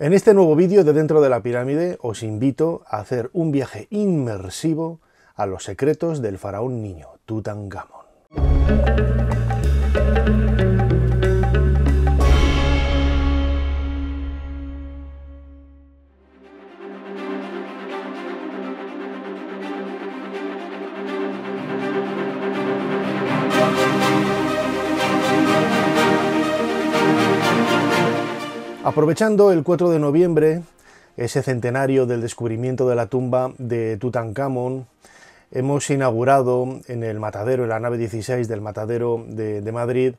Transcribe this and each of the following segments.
En este nuevo vídeo de Dentro de la Pirámide os invito a hacer un viaje inmersivo a los secretos del faraón niño, Tutankamón. Aprovechando el 4 de noviembre, ese centenario del descubrimiento de la tumba de Tutankamón, hemos inaugurado en el matadero, en la nave 16 del matadero de, Madrid,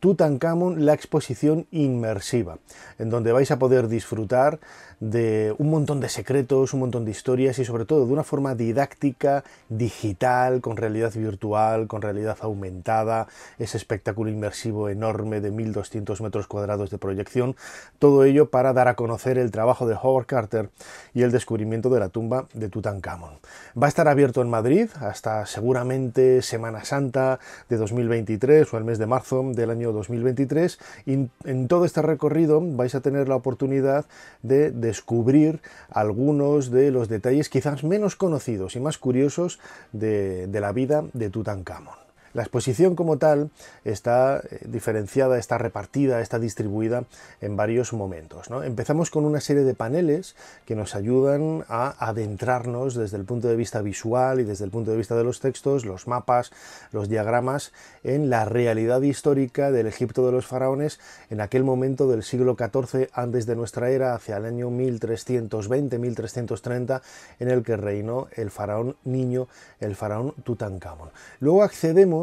Tutankamón, la exposición inmersiva, en donde vais a poder disfrutar de un montón de secretos, un montón de historias y sobre todo de una forma didáctica, digital, con realidad virtual, con realidad aumentada, ese espectáculo inmersivo enorme de 1200 metros cuadrados de proyección, todo ello para dar a conocer el trabajo de Howard Carter y el descubrimiento de la tumba de Tutankamón. Va a estar abierto en Madrid hasta seguramente Semana Santa de 2023 o el mes de marzo del año 2023 y en todo este recorrido vais a tener la oportunidad de descubrir algunos de los detalles quizás menos conocidos y más curiosos de, la vida de Tutankamón. La exposición como tal está eh, diferenciada, está repartida, está distribuida en varios momentos. Empezamos con una serie de paneles que nos ayudan a adentrarnos desde el punto de vista visual y desde el punto de vista de los textos, los mapas, los diagramas, en la realidad histórica del Egipto de los faraones en aquel momento del siglo XIV antes de nuestra era, hacia el año 1320-1330, en el que reinó el faraón niño, el faraón Tutankamón. Luego accedemos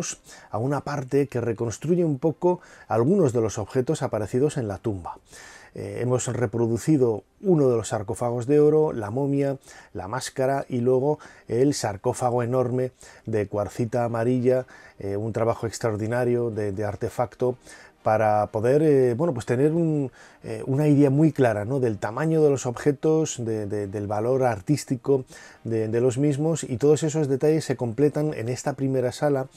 a una parte que reconstruye un poco algunos de los objetos aparecidos en la tumba. Eh, hemos reproducido uno de los sarcófagos de oro, la momia, la máscara y luego el sarcófago enorme de cuarcita amarilla, eh, un trabajo extraordinario de, artefacto para poder eh, bueno, pues tener una idea muy clara del tamaño de los objetos, del valor artístico de, los mismos y todos esos detalles se completan en esta primera sala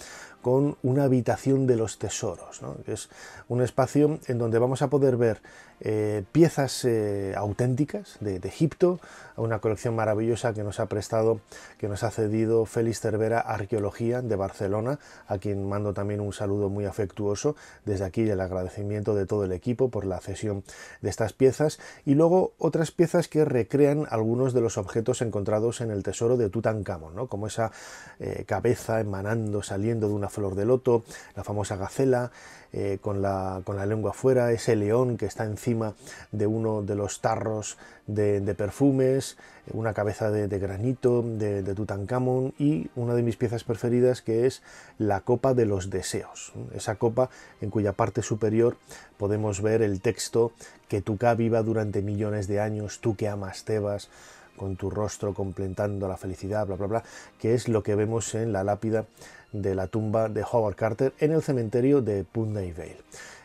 con una habitación de los tesoros, que es un espacio en donde vamos a poder ver eh, piezas eh, auténticas de, Egipto, una colección maravillosa que nos ha prestado, que nos ha cedido Félix Cervera Arqueología de Barcelona, a quien mando también un saludo muy afectuoso desde aquí y el agradecimiento de todo el equipo por la cesión de estas piezas y luego otras piezas que recrean algunos de los objetos encontrados en el tesoro de Tutankamón, como esa eh, cabeza emanando, saliendo de una flor de loto, la famosa gacela eh, con, la, con, la, lengua afuera, ese león que está encima de uno de los tarros de, perfumes, una cabeza de, granito de, Tutankamón y una de mis piezas preferidas que es la copa de los deseos, esa copa en cuya parte superior podemos ver el texto que Tuca viva durante millones de años, tú que amas Tebas, con tu rostro completando la felicidad, bla, bla, bla, que es lo que vemos en la lápida de la tumba de Howard Carter en el cementerio de Putney Vale.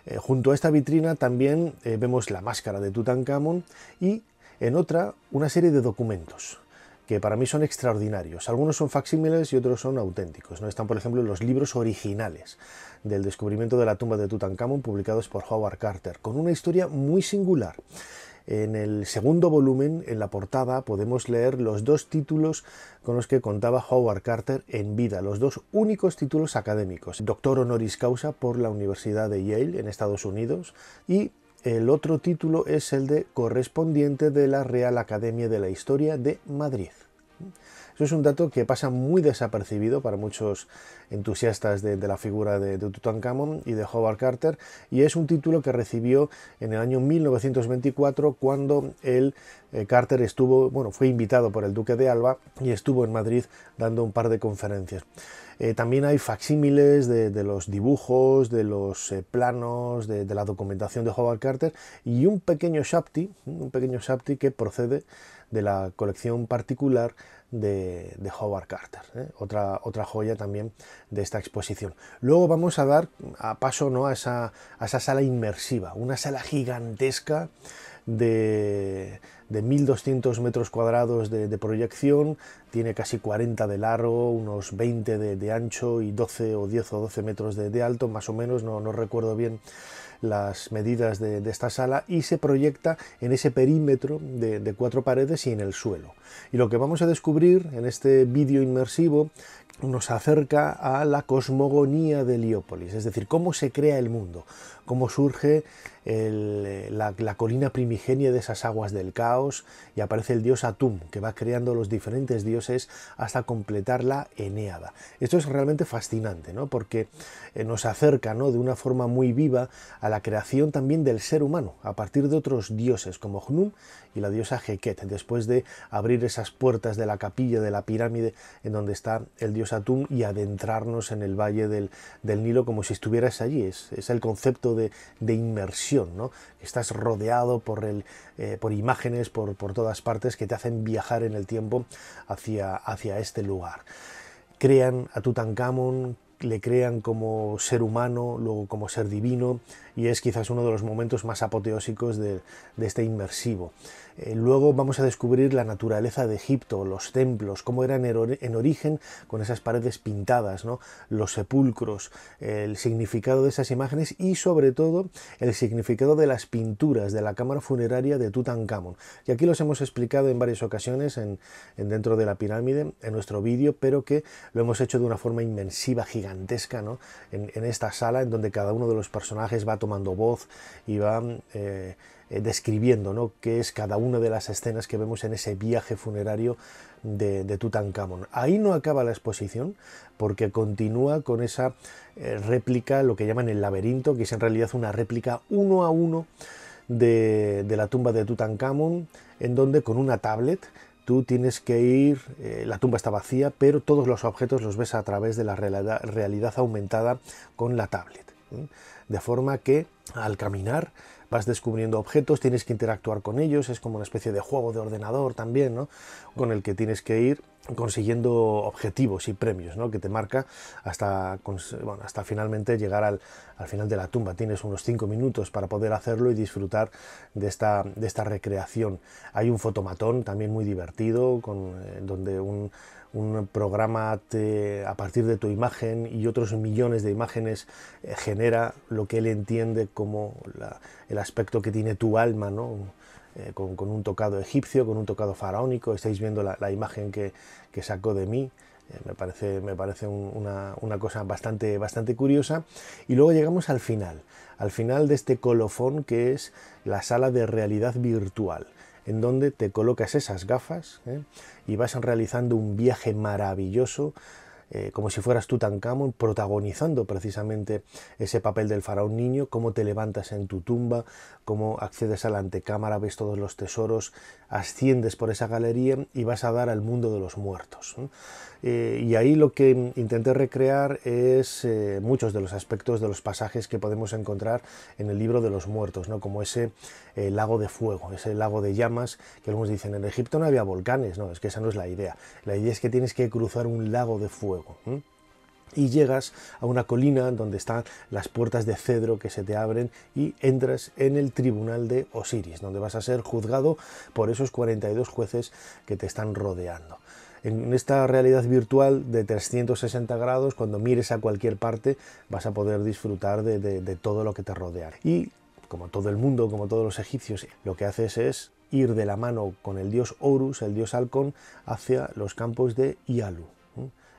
Eh, junto a esta vitrina también eh, vemos la máscara de Tutankamón y en otra una serie de documentos que para mí son extraordinarios. Algunos son facsímiles y otros son auténticos. Están, por ejemplo, los libros originales del descubrimiento de la tumba de Tutankamón publicados por Howard Carter, con una historia muy singular. En el segundo volumen, en la portada, podemos leer los dos títulos con los que contaba Howard Carter en vida, los dos únicos títulos académicos, doctor honoris causa por la Universidad de Yale en Estados Unidos y el otro título es el de correspondiente de la Real Academia de la Historia de Madrid. Eso es un dato que pasa muy desapercibido para muchos entusiastas de, la figura de, de, y de Howard Carter, y es un título que recibió en el año 1924 cuando el eh, Carter estuvo, bueno, fue invitado por el Duque de Alba y estuvo en Madrid dando un par de conferencias. Eh, también hay facsímiles de, los dibujos, de los eh, planos, de, la documentación de Howard Carter y un pequeño shapti, un pequeño shapti que procede de la colección particular de, Howard Carter, ¿eh? otra, otra joya también de esta exposición. Luego vamos a dar a paso ¿no? a, esa, sala inmersiva, una sala gigantesca de, 1200 metros cuadrados de, proyección, tiene casi 40 de largo, unos 20 de, ancho y 12 o 10 o 12 metros de, alto, más o menos, no, no recuerdo bien las medidas de, esta sala y se proyecta en ese perímetro de, de cuatro paredes y en el suelo. Y lo que vamos a descubrir en este vídeo inmersivo nos acerca a la cosmogonía de Heliópolis, es decir, cómo se crea el mundo, cómo surge eh, la, colina primigenia de esas aguas del caos y aparece el dios Atum, que va creando los diferentes dioses hasta completar la Eneada. Esto es realmente fascinante, ¿no? porque eh, nos acerca ¿no? de una forma muy viva a la creación también del ser humano, a partir de otros dioses como Hnum y la diosa Heket, después de abrir esas puertas de la capilla de la pirámide en donde está el dios Atum y adentrarnos en el valle del, Nilo como si estuvieras allí. Es, es el concepto de inmersión Estás rodeado por, el, eh, por imágenes por, por, todas partes que te hacen viajar en el tiempo hacia, hacia este lugar. Crean a Tutankamón le crean como ser humano, luego como ser divino, y es quizás uno de los momentos más apoteósicos de, este inmersivo. Eh, luego vamos a descubrir la naturaleza de Egipto, los templos, cómo eran en origen con esas paredes pintadas, ¿no? los sepulcros, el significado de esas imágenes y sobre todo el significado de las pinturas de la cámara funeraria de Tutankamón. Y aquí los hemos explicado en varias ocasiones en, dentro de la pirámide, en nuestro vídeo, pero que lo hemos hecho de una forma inmersiva, gigante gigantesca ¿no? en, esta sala en donde cada uno de los personajes va tomando voz y va eh, eh, describiendo ¿no? qué es cada una de las escenas que vemos en ese viaje funerario de, de Tutankamón. Ahí no acaba la exposición porque continúa con esa eh, réplica, lo que llaman el laberinto, que es en realidad una réplica uno a uno de, de la tumba de Tutankamón, en donde con una tablet Tú tienes que ir, eh, la tumba está vacía, pero todos los objetos los ves a través de la realidad, aumentada con la tablet. De forma que al caminar vas descubriendo objetos, tienes que interactuar con ellos, es como una especie de juego de ordenador también, ¿no? Con el que tienes que ir consiguiendo objetivos y premios ¿no? que te marca hasta, hasta finalmente llegar al, final de la tumba. Tienes unos cinco minutos para poder hacerlo y disfrutar de esta, de esta recreación. Hay un fotomatón también muy divertido con, eh, donde un, programa te, a partir de tu imagen y otros millones de imágenes eh, genera lo que él entiende como el aspecto que tiene tu alma. ¿no? Eh, con, un tocado egipcio, con un tocado faraónico. Estáis viendo la, imagen que, sacó de mí. Eh, me parece, me parece una, cosa bastante, bastante curiosa. Y luego llegamos al final, al final de este colofón que es la sala de realidad virtual en donde te colocas esas gafas ¿eh? y vas realizando un viaje maravilloso eh, como si fueras Tutankamón, protagonizando precisamente ese papel del faraón niño, cómo te levantas en tu tumba, cómo accedes a la antecámara, ves todos los tesoros, asciendes por esa galería y vas a dar al mundo de los muertos. Eh, y ahí lo que intenté recrear es eh, muchos de los aspectos de los pasajes que podemos encontrar en el libro de los muertos, ¿no? como ese eh, lago de fuego, ese lago de llamas que algunos dicen en Egipto no había volcanes, no, es que esa no es la idea. La idea es que tienes que cruzar un lago de fuego y llegas a una colina donde están las puertas de cedro que se te abren y entras en el tribunal de Osiris, donde vas a ser juzgado por esos 42 jueces que te están rodeando. En esta realidad virtual de 360 grados, cuando mires a cualquier parte, vas a poder disfrutar de, todo lo que te rodea. Y como todo el mundo, como todos los egipcios, lo que haces es ir de la mano con el dios Horus, el dios Halcón, hacia los campos de Ialu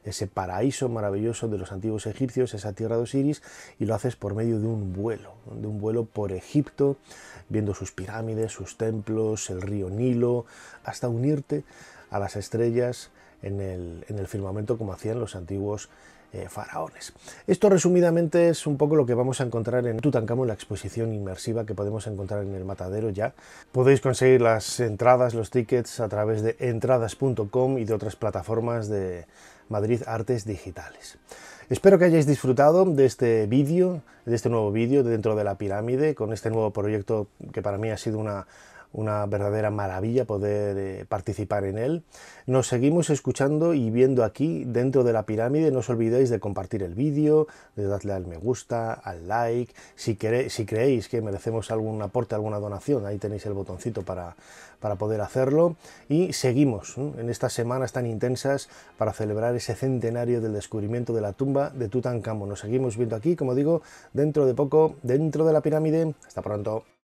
ese paraíso maravilloso de los antiguos egipcios, esa tierra de Osiris, y lo haces por medio de un vuelo, de un vuelo por Egipto, viendo sus pirámides, sus templos, el río Nilo, hasta unirte a las estrellas en el, firmamento como hacían los antiguos eh, faraones. Esto resumidamente es un poco lo que vamos a encontrar en Tutankamón, la exposición inmersiva que podemos encontrar en el matadero ya. Podéis conseguir las entradas, los tickets a través de entradas.com y de otras plataformas de, Madrid Artes Digitales. Espero que hayáis disfrutado de este vídeo, de este nuevo vídeo de dentro de la pirámide, con este nuevo proyecto que para mí ha sido una una verdadera maravilla poder eh, participar en él. Nos seguimos escuchando y viendo aquí dentro de la pirámide. No os olvidéis de compartir el vídeo, de darle al me gusta, al like. Si, si creéis que merecemos algún aporte, alguna donación, ahí tenéis el botoncito para, para poder hacerlo. Y seguimos en estas semanas tan intensas para celebrar ese centenario del descubrimiento de la tumba de Tutankamón. Nos seguimos viendo aquí, como digo, dentro de poco, dentro de la pirámide. Hasta pronto.